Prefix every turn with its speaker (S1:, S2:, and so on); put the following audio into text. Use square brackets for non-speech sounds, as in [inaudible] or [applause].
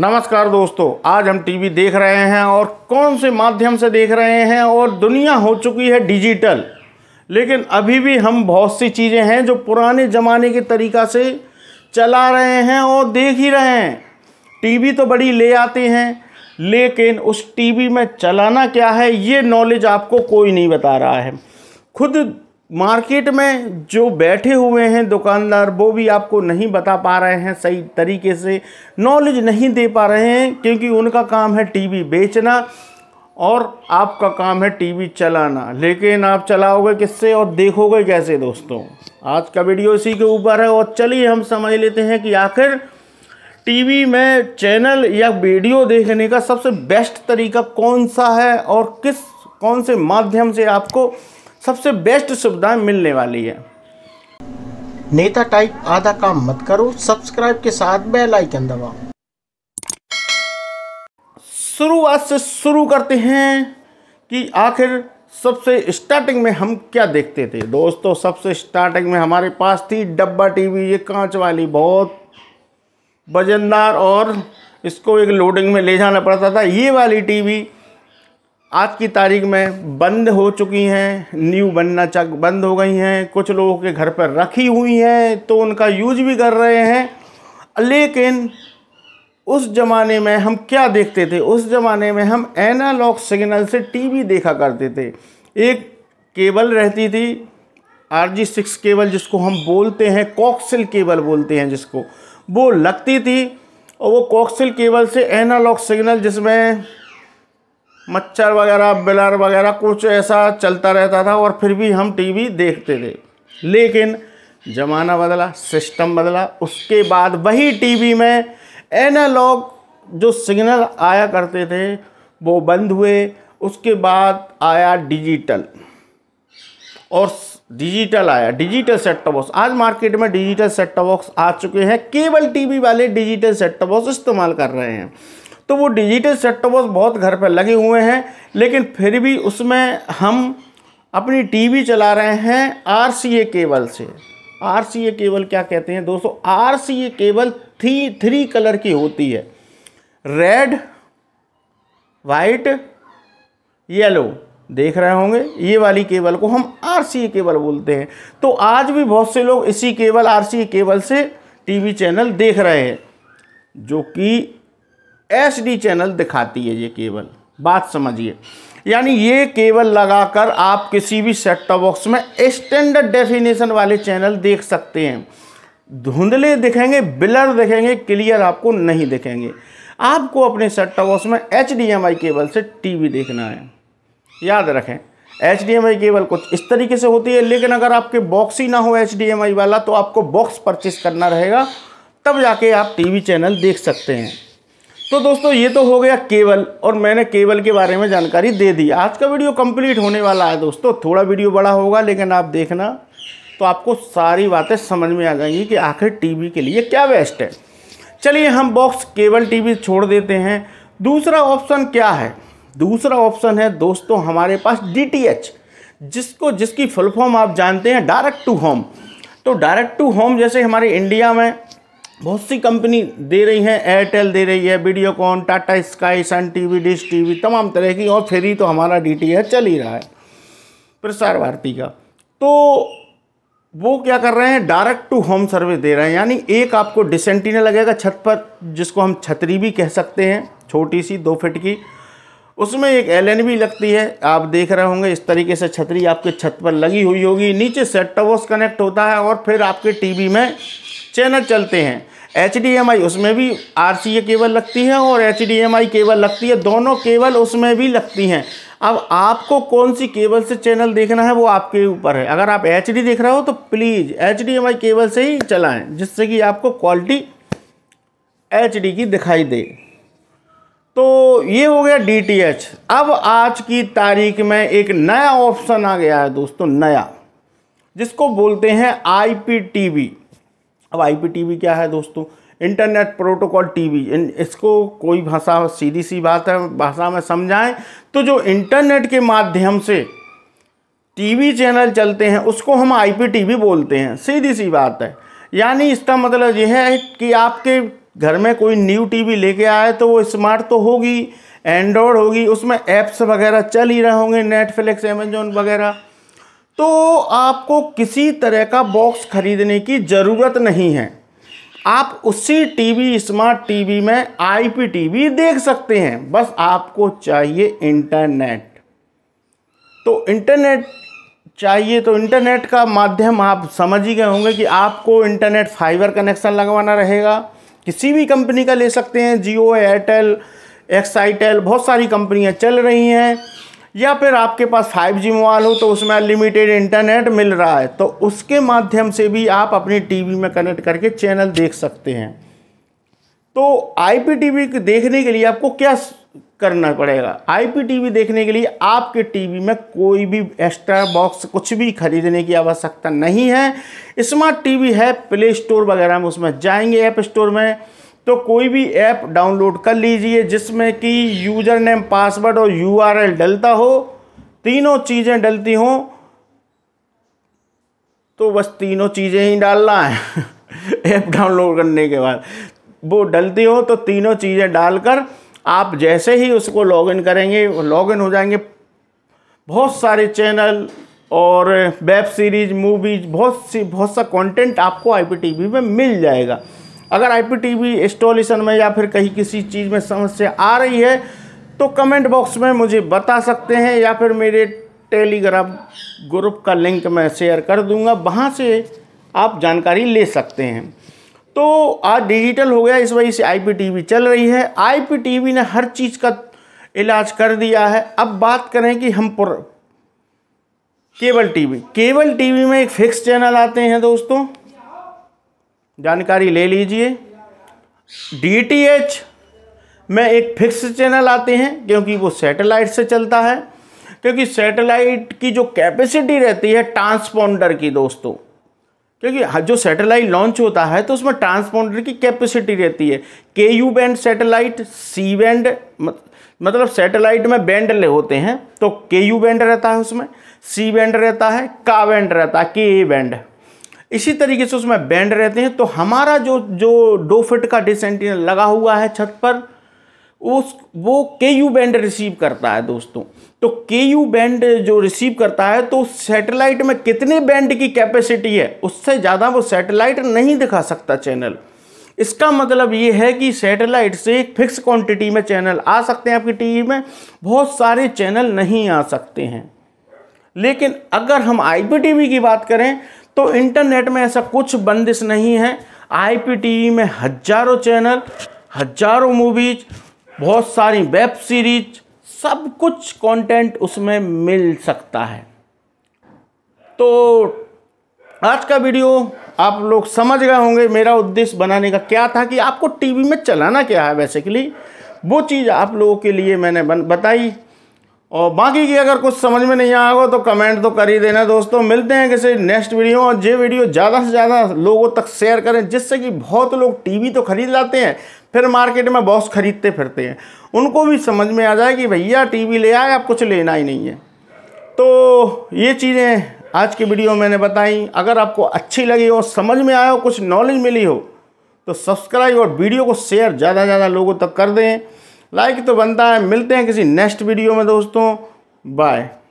S1: नमस्कार दोस्तों आज हम टीवी देख रहे हैं और कौन से माध्यम से देख रहे हैं और दुनिया हो चुकी है डिजिटल लेकिन अभी भी हम बहुत सी चीज़ें हैं जो पुराने ज़माने के तरीक़ा से चला रहे हैं और देख ही रहे हैं टीवी तो बड़ी ले आते हैं लेकिन उस टीवी में चलाना क्या है ये नॉलेज आपको कोई नहीं बता रहा है खुद मार्केट में जो बैठे हुए हैं दुकानदार वो भी आपको नहीं बता पा रहे हैं सही तरीके से नॉलेज नहीं दे पा रहे हैं क्योंकि उनका काम है टीवी बेचना और आपका काम है टीवी चलाना लेकिन आप चलाओगे किससे और देखोगे कैसे दोस्तों आज का वीडियो इसी के ऊपर है और चलिए हम समझ लेते हैं कि आखिर टीवी में चैनल या वीडियो देखने का सबसे बेस्ट तरीका कौन सा है और किस कौन से माध्यम से आपको सबसे बेस्ट सुविधा मिलने वाली है नेता टाइप आधा काम मत करो सब्सक्राइब के साथ बेल आइकन दबाओ शुरुआत से शुरू करते हैं कि आखिर सबसे स्टार्टिंग में हम क्या देखते थे दोस्तों सबसे स्टार्टिंग में हमारे पास थी डब्बा टीवी ये कांच वाली बहुत वजनदार और इसको एक लोडिंग में ले जाना पड़ता था ये वाली टीवी आज की तारीख में बंद हो चुकी हैं न्यू बनना चक बंद हो गई हैं कुछ लोगों के घर पर रखी हुई हैं तो उनका यूज भी कर रहे हैं लेकिन उस ज़माने में हम क्या देखते थे उस ज़माने में हम एनालॉग सिग्नल से टीवी देखा करते थे एक केबल रहती थी आर जी सिक्स केबल जिसको हम बोलते हैं कॉक्सिल केबल बोलते हैं जिसको वो लगती थी और वो कॉक्सिल केबल से एनालॉग सिग्नल जिसमें मच्छर वगैरह बिलर वगैरह कुछ ऐसा चलता रहता था और फिर भी हम टीवी देखते थे लेकिन ज़माना बदला सिस्टम बदला उसके बाद वही टीवी में एनालॉग जो सिग्नल आया करते थे वो बंद हुए उसके बाद आया डिजिटल और डिजिटल आया डिजिटल सेट बॉक्स आज मार्केट में डिजिटल सेट बॉक्स आ चुके हैं केबल टीवी वाले डिजिटल सेट बॉक्स इस्तेमाल कर रहे हैं तो वो डिजिटल सेट टॉप बॉक्स बहुत घर पर लगे हुए हैं लेकिन फिर भी उसमें हम अपनी टीवी चला रहे हैं आरसीए केबल से आरसीए केबल क्या कहते हैं दोस्तों RCA cable three three colour की होती है रेड वाइट येलो देख रहे होंगे ये वाली केबल को हम आर केबल बोलते हैं तो आज भी बहुत से लोग इसी केबल आर केबल से टीवी चैनल देख रहे हैं जो कि एसडी चैनल दिखाती है ये केबल बात समझिए यानी ये केबल लगाकर आप किसी भी सेट टॉप बॉक्स में स्टैंडर्ड डेफिनेशन वाले चैनल देख सकते हैं धुंधले दिखेंगे बिलर दिखेंगे क्लियर आपको नहीं दिखेंगे आपको अपने सेट टॉप बॉक्स में एच केबल से वी देखना है याद रखें एच केबल कुछ इस तरीके से होती है लेकिन अगर आपके बॉक्स ही ना हो एच वाला तो आपको बॉक्स परचेस करना रहेगा तब जाके आप टीवी चैनल देख सकते हैं तो दोस्तों ये तो हो गया केबल और मैंने केबल के बारे में जानकारी दे दी आज का वीडियो कंप्लीट होने वाला है दोस्तों थोड़ा वीडियो बड़ा होगा लेकिन आप देखना तो आपको सारी बातें समझ में आ जाएंगी कि आखिर टीवी के लिए क्या बेस्ट है चलिए हम बॉक्स केबल टीवी छोड़ देते हैं दूसरा ऑप्शन क्या है दूसरा ऑप्शन है दोस्तों हमारे पास डी जिसको जिसकी फुल फॉर्म आप जानते हैं डायरेक्ट टू होम तो डायरेक्ट टू होम जैसे हमारे इंडिया में बहुत सी कंपनी दे रही हैं एयरटेल दे रही है Videocon Tata Sky Sun TV Dish TV तमाम तरह की और ही तो हमारा डी चल ही रहा है प्रसार भारती का तो वो क्या कर रहे हैं डायरेक्ट टू होम सर्विस दे रहे हैं यानी एक आपको डिसेंटीना लगेगा छत पर जिसको हम छतरी भी कह सकते हैं छोटी सी दो फिट की उसमें एक एल भी लगती है आप देख रहे होंगे इस तरीके से छतरी आपके छत पर लगी हुई होगी नीचे सेट टॉप कनेक्ट होता है और फिर आपके टीवी में चैनल चलते हैं एच उसमें भी आर केबल लगती है और एच केबल लगती है दोनों केबल उसमें भी लगती हैं अब आपको कौन सी केबल से चैनल देखना है वो आपके ऊपर है अगर आप एच देख रहे हो तो प्लीज़ एच केबल से ही चलाएं जिससे कि आपको क्वालिटी एच की दिखाई दे तो ये हो गया डी अब आज की तारीख में एक नया ऑप्शन आ गया है दोस्तों नया जिसको बोलते हैं आई पी टी वी अब आई क्या है दोस्तों इंटरनेट प्रोटोकॉल टीवी इसको कोई भाषा सीधी सी बात है भाषा में समझाएं तो जो इंटरनेट के माध्यम से टीवी चैनल चलते हैं उसको हम आईपीटीवी बोलते हैं सीधी सी बात है यानी इसका मतलब यह है कि आपके घर में कोई न्यू टीवी लेके आए तो वो स्मार्ट तो होगी एंड्रॉयड होगी उसमें ऐप्स वगैरह चल ही रहे होंगे नेटफ्लिक्स अमेजोन वगैरह तो आपको किसी तरह का बॉक्स खरीदने की ज़रूरत नहीं है आप उसी टीवी स्मार्ट टीवी में आईपीटीवी देख सकते हैं बस आपको चाहिए इंटरनेट तो इंटरनेट चाहिए तो इंटरनेट का माध्यम आप समझ ही गए होंगे कि आपको इंटरनेट फाइबर कनेक्शन लगवाना रहेगा किसी भी कंपनी का ले सकते हैं जियो एयरटेल एक्साइटेल बहुत सारी कंपनियां चल रही हैं या फिर आपके पास 5G मोबाइल हो तो उसमें अनलिमिटेड इंटरनेट मिल रहा है तो उसके माध्यम से भी आप अपनी टीवी में कनेक्ट करके चैनल देख सकते हैं तो आईपीटीवी देखने के लिए आपको क्या करना पड़ेगा आईपीटीवी देखने के लिए आपके टीवी में कोई भी एक्स्ट्रा बॉक्स कुछ भी खरीदने की आवश्यकता नहीं है स्मार्ट टी है प्ले स्टोर वगैरह में उसमें जाएंगे ऐप स्टोर में तो कोई भी ऐप डाउनलोड कर लीजिए जिसमें कि यूजर नेम पासवर्ड और यूआरएल डलता हो तीनों चीज़ें डलती हों तो बस तीनों चीज़ें ही डालना है [laughs] ऐप डाउनलोड करने के बाद वो डलती हो तो तीनों चीज़ें डालकर आप जैसे ही उसको लॉगिन करेंगे लॉगिन हो जाएंगे बहुत सारे चैनल और वेब सीरीज़ मूवीज़ बहुत सी बहुत सा कंटेंट आपको आईपीटीवी में मिल जाएगा अगर आईपीटीवी इंस्टॉलेशन में या फिर कहीं किसी चीज़ में समस्या आ रही है तो कमेंट बॉक्स में मुझे बता सकते हैं या फिर मेरे टेलीग्राम ग्रुप का लिंक मैं शेयर कर दूंगा वहाँ से आप जानकारी ले सकते हैं तो आज डिजिटल हो गया इस वजह से आईपीटीवी चल रही है आईपीटीवी ने हर चीज़ का इलाज कर दिया है अब बात करें कि हम केबल टीवी केबल टीवी में एक फिक्स चैनल आते हैं दोस्तों जानकारी ले लीजिए डीटीएच में एक फिक्स चैनल आते हैं क्योंकि वो सैटेलाइट से चलता है क्योंकि सैटेलाइट की जो कैपेसिटी रहती है ट्रांसपोंडर की दोस्तों क्योंकि जो सैटेलाइट लॉन्च होता है तो उसमें ट्रांसपोंडर की कैपेसिटी रहती है K U band satellite C band मतलब सैटेलाइट में बैंड ले होते हैं तो के यू बैंड रहता है उसमें सी बैंड रहता है का बैंड रहता है के ए बैंड इसी तरीके से उसमें बैंड रहते हैं तो हमारा जो जो दो फिट का डिसेंटिनल लगा हुआ है छत पर उस वो के यू बैंड रिसीव करता है दोस्तों तो के यू बैंड जो रिसीव करता है तो सैटेलाइट में कितने बैंड की कैपेसिटी है उससे ज़्यादा वो सैटेलाइट नहीं दिखा सकता चैनल इसका मतलब ये है कि सैटेलाइट से एक फिक्स क्वांटिटी में चैनल आ सकते हैं आपकी टीवी में बहुत सारे चैनल नहीं आ सकते हैं लेकिन अगर हम आई की बात करें तो इंटरनेट में ऐसा कुछ बंदिश नहीं है आईपीटीवी e में हजारों चैनल हजारों मूवीज बहुत सारी वेब सीरीज सब कुछ कंटेंट उसमें मिल सकता है तो आज का वीडियो आप लोग समझ गए होंगे मेरा उद्देश्य बनाने का क्या था कि आपको टीवी में चलाना क्या है बेसिकली वो चीज़ आप लोगों के लिए मैंने बताई और बाकी की अगर कुछ समझ में नहीं आएगा तो कमेंट तो कर ही देना दोस्तों मिलते हैं किसी नेक्स्ट वीडियो और ये वीडियो ज़्यादा से ज़्यादा लोगों तक शेयर करें जिससे कि बहुत लोग टीवी तो खरीद लाते हैं फिर मार्केट में बॉक्स खरीदते फिरते हैं उनको भी समझ में आ जाए कि भैया टीवी ले आए आप कुछ लेना ही नहीं है तो ये चीज़ें आज की वीडियो मैंने बताई अगर आपको अच्छी लगी हो समझ में आया हो कुछ नॉलेज मिली हो तो सब्सक्राइब और वीडियो को शेयर ज़्यादा से ज़्यादा लोगों तक कर दें लाइक तो बनता है मिलते हैं किसी नेक्स्ट वीडियो में दोस्तों बाय